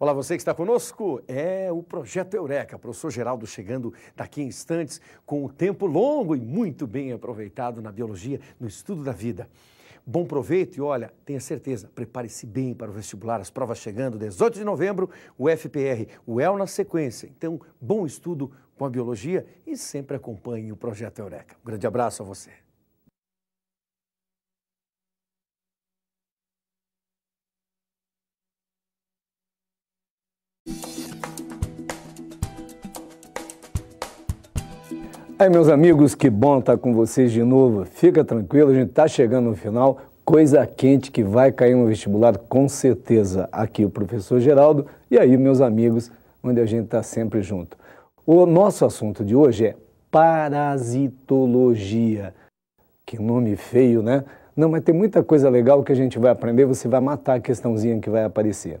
Olá, você que está conosco. É o Projeto Eureka. Professor Geraldo chegando daqui em instantes com o um tempo longo e muito bem aproveitado na biologia, no estudo da vida. Bom proveito e olha, tenha certeza, prepare-se bem para o vestibular, as provas chegando, 18 de novembro, o FPR, o EL na sequência. Então, bom estudo com a biologia e sempre acompanhe o Projeto Eureka. Um grande abraço a você. Aí, meus amigos, que bom estar tá com vocês de novo. Fica tranquilo, a gente está chegando no final. Coisa quente que vai cair no vestibular, com certeza. Aqui o professor Geraldo e aí, meus amigos, onde a gente está sempre junto. O nosso assunto de hoje é parasitologia. Que nome feio, né? Não, mas tem muita coisa legal que a gente vai aprender, você vai matar a questãozinha que vai aparecer.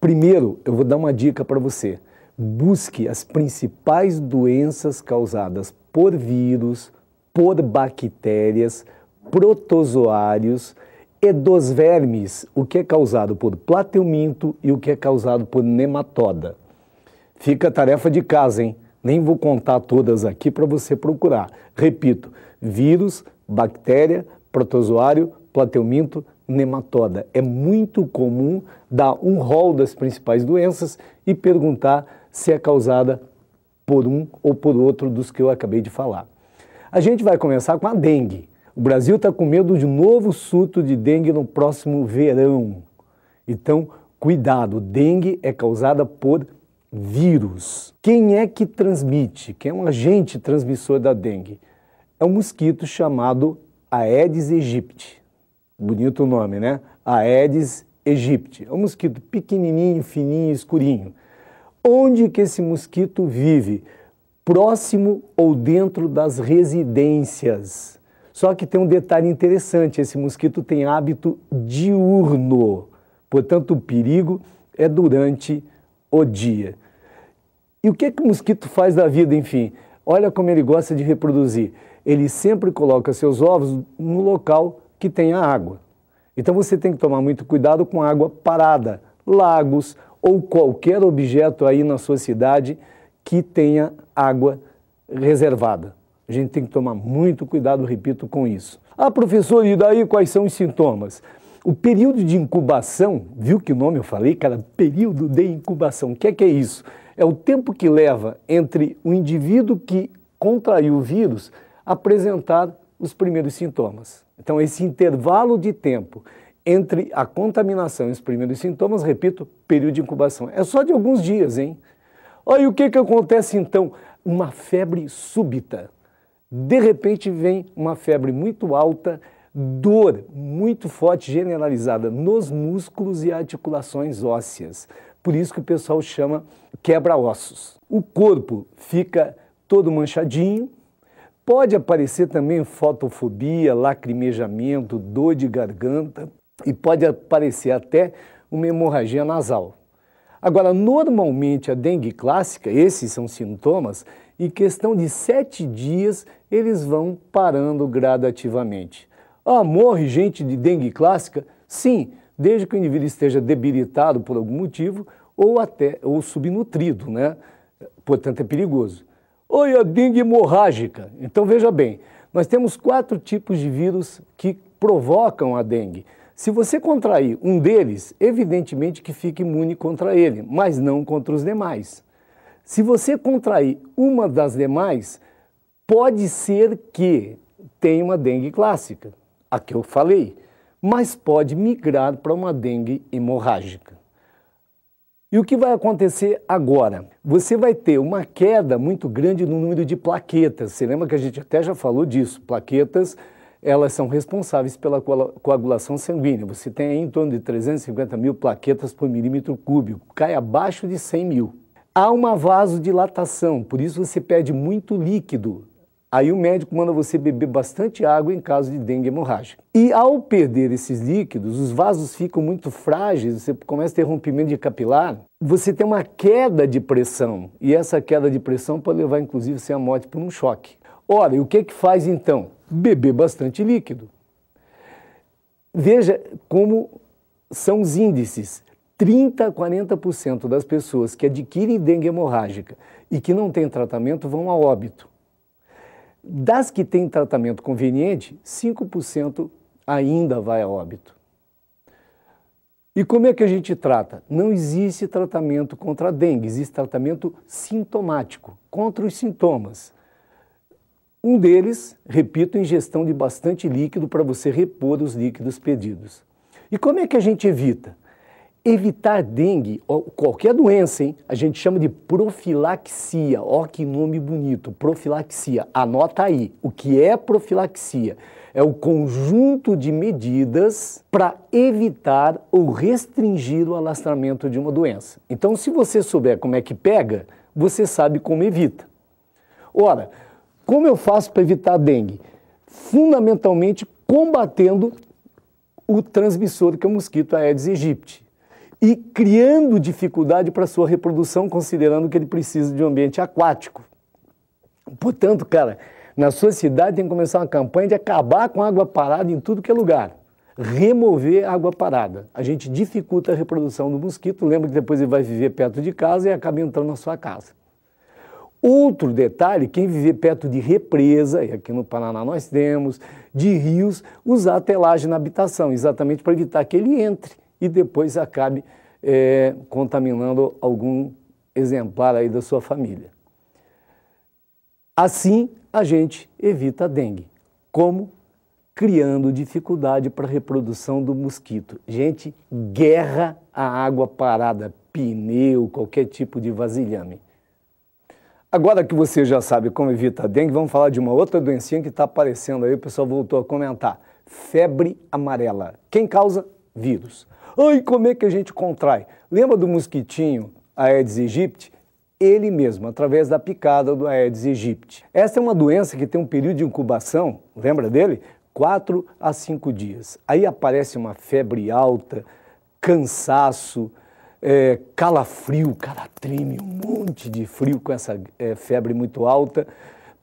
Primeiro, eu vou dar uma dica para você busque as principais doenças causadas por vírus, por bactérias, protozoários e dos vermes, o que é causado por plateuminto e o que é causado por nematoda. Fica a tarefa de casa, hein? Nem vou contar todas aqui para você procurar. Repito: vírus, bactéria, protozoário, plateuminto, nematoda. É muito comum dar um rol das principais doenças e perguntar se é causada por um ou por outro dos que eu acabei de falar. A gente vai começar com a dengue. O Brasil está com medo de um novo surto de dengue no próximo verão. Então, cuidado, dengue é causada por vírus. Quem é que transmite? Quem é um agente transmissor da dengue? É um mosquito chamado Aedes aegypti. Bonito o nome, né? Aedes aegypti. É um mosquito pequenininho, fininho, escurinho Onde que esse mosquito vive? Próximo ou dentro das residências. Só que tem um detalhe interessante: esse mosquito tem hábito diurno, portanto, o perigo é durante o dia. E o que, que o mosquito faz da vida, enfim? Olha como ele gosta de reproduzir. Ele sempre coloca seus ovos no local que tem a água. Então você tem que tomar muito cuidado com água parada, lagos, ou qualquer objeto aí na sua cidade que tenha água reservada. A gente tem que tomar muito cuidado, repito, com isso. Ah, professor, e daí quais são os sintomas? O período de incubação, viu que nome eu falei, cara? Período de incubação. O que é que é isso? É o tempo que leva entre o indivíduo que contraiu o vírus apresentar os primeiros sintomas. Então, esse intervalo de tempo entre a contaminação e os primeiros sintomas, repito, período de incubação. É só de alguns dias, hein? Olha o que, que acontece então? Uma febre súbita. De repente vem uma febre muito alta, dor muito forte generalizada nos músculos e articulações ósseas. Por isso que o pessoal chama quebra-ossos. O corpo fica todo manchadinho, Pode aparecer também fotofobia, lacrimejamento, dor de garganta e pode aparecer até uma hemorragia nasal. Agora, normalmente a dengue clássica, esses são sintomas, em questão de sete dias eles vão parando gradativamente. Ah, morre gente de dengue clássica? Sim, desde que o indivíduo esteja debilitado por algum motivo ou até ou subnutrido, né? Portanto, é perigoso. Oi, a dengue hemorrágica. Então veja bem, nós temos quatro tipos de vírus que provocam a dengue. Se você contrair um deles, evidentemente que fica imune contra ele, mas não contra os demais. Se você contrair uma das demais, pode ser que tenha uma dengue clássica, a que eu falei, mas pode migrar para uma dengue hemorrágica. E o que vai acontecer agora? Você vai ter uma queda muito grande no número de plaquetas. Você lembra que a gente até já falou disso? Plaquetas elas são responsáveis pela coagulação sanguínea. Você tem em torno de 350 mil plaquetas por milímetro cúbico, cai abaixo de 100 mil. Há uma vasodilatação, por isso você perde muito líquido. Aí o médico manda você beber bastante água em caso de dengue hemorrágica. E ao perder esses líquidos, os vasos ficam muito frágeis, você começa a ter rompimento de capilar, você tem uma queda de pressão. E essa queda de pressão pode levar, inclusive, a morte por um choque. Ora, e o que, que faz então? Beber bastante líquido. Veja como são os índices. 30 a 40% das pessoas que adquirem dengue hemorrágica e que não têm tratamento vão a óbito. Das que têm tratamento conveniente, 5% ainda vai a óbito. E como é que a gente trata? Não existe tratamento contra a dengue, existe tratamento sintomático, contra os sintomas. Um deles, repito, ingestão de bastante líquido para você repor os líquidos perdidos. E como é que a gente evita? Evitar dengue, ou qualquer doença, hein? a gente chama de profilaxia. Ó, que nome bonito, profilaxia. Anota aí. O que é profilaxia? É o conjunto de medidas para evitar ou restringir o alastramento de uma doença. Então, se você souber como é que pega, você sabe como evita. Ora, como eu faço para evitar a dengue? Fundamentalmente combatendo o transmissor que é o mosquito Aedes aegypti e criando dificuldade para sua reprodução, considerando que ele precisa de um ambiente aquático. Portanto, cara, na sua cidade tem que começar uma campanha de acabar com água parada em tudo que é lugar. Remover água parada. A gente dificulta a reprodução do mosquito, lembra que depois ele vai viver perto de casa e acaba entrando na sua casa. Outro detalhe, quem viver perto de represa, e aqui no Paraná nós temos, de rios, usar a telagem na habitação, exatamente para evitar que ele entre e depois acabe é, contaminando algum exemplar aí da sua família. Assim, a gente evita a dengue. Como? Criando dificuldade para a reprodução do mosquito. Gente, guerra a água parada, pneu, qualquer tipo de vasilhame. Agora que você já sabe como evita a dengue, vamos falar de uma outra doencinha que está aparecendo aí, o pessoal voltou a comentar. Febre amarela. Quem causa? Vírus. Ai, como é que a gente contrai? Lembra do mosquitinho Aedes aegypti? Ele mesmo, através da picada do Aedes aegypti. Essa é uma doença que tem um período de incubação, lembra dele? Quatro a cinco dias. Aí aparece uma febre alta, cansaço, é, calafrio, o cara treme um monte de frio com essa é, febre muito alta.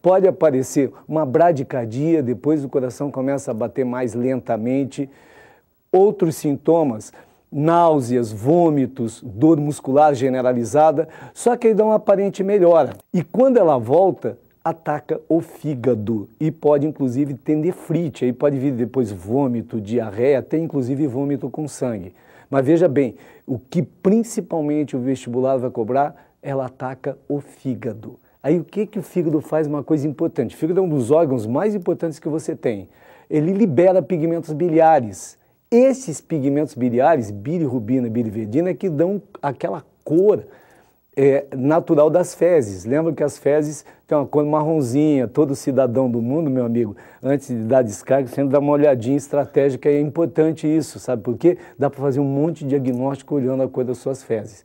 Pode aparecer uma bradicardia, depois o coração começa a bater mais lentamente. Outros sintomas, náuseas, vômitos, dor muscular generalizada, só que aí dá uma aparente melhora. E quando ela volta, ataca o fígado e pode inclusive ter nefrite, aí pode vir depois vômito, diarreia, até inclusive vômito com sangue. Mas veja bem, o que principalmente o vestibular vai cobrar, ela ataca o fígado. Aí o que, que o fígado faz? Uma coisa importante. O fígado é um dos órgãos mais importantes que você tem. Ele libera pigmentos biliares. Esses pigmentos biliares, bilirrubina e biliverdina, é que dão aquela cor é, natural das fezes. Lembra que as fezes têm uma cor marronzinha. Todo cidadão do mundo, meu amigo, antes de dar descarga, sempre dá uma olhadinha estratégica. É importante isso, sabe por quê? Dá para fazer um monte de diagnóstico olhando a cor das suas fezes.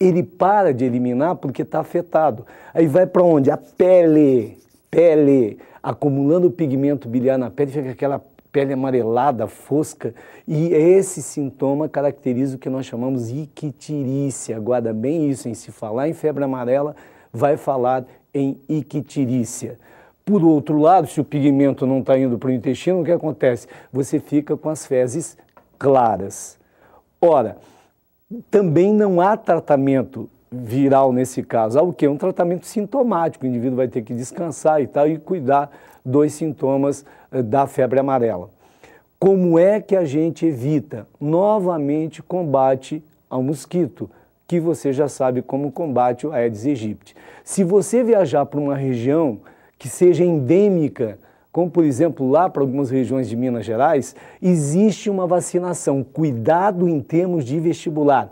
Ele para de eliminar porque está afetado. Aí vai para onde? A pele. Pele. Acumulando pigmento biliar na pele, fica aquela pele amarelada, fosca, e esse sintoma caracteriza o que nós chamamos ictirícia. Guarda bem isso, em se falar em febre amarela, vai falar em ictirícia. Por outro lado, se o pigmento não está indo para o intestino, o que acontece? Você fica com as fezes claras. Ora, também não há tratamento viral nesse caso, o que é um tratamento sintomático, o indivíduo vai ter que descansar e tal e cuidar dos sintomas eh, da febre amarela. Como é que a gente evita? Novamente combate ao mosquito, que você já sabe como combate o Aedes aegypti. Se você viajar para uma região que seja endêmica, como por exemplo lá para algumas regiões de Minas Gerais, existe uma vacinação, cuidado em termos de vestibular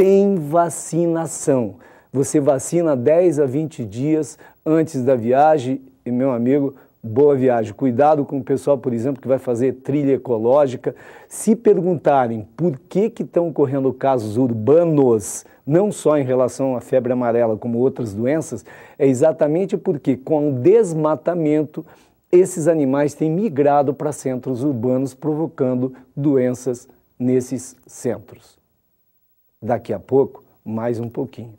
tem vacinação. Você vacina 10 a 20 dias antes da viagem e, meu amigo, boa viagem. Cuidado com o pessoal, por exemplo, que vai fazer trilha ecológica. Se perguntarem por que estão ocorrendo casos urbanos, não só em relação à febre amarela, como outras doenças, é exatamente porque com o desmatamento esses animais têm migrado para centros urbanos, provocando doenças nesses centros daqui a pouco mais um pouquinho.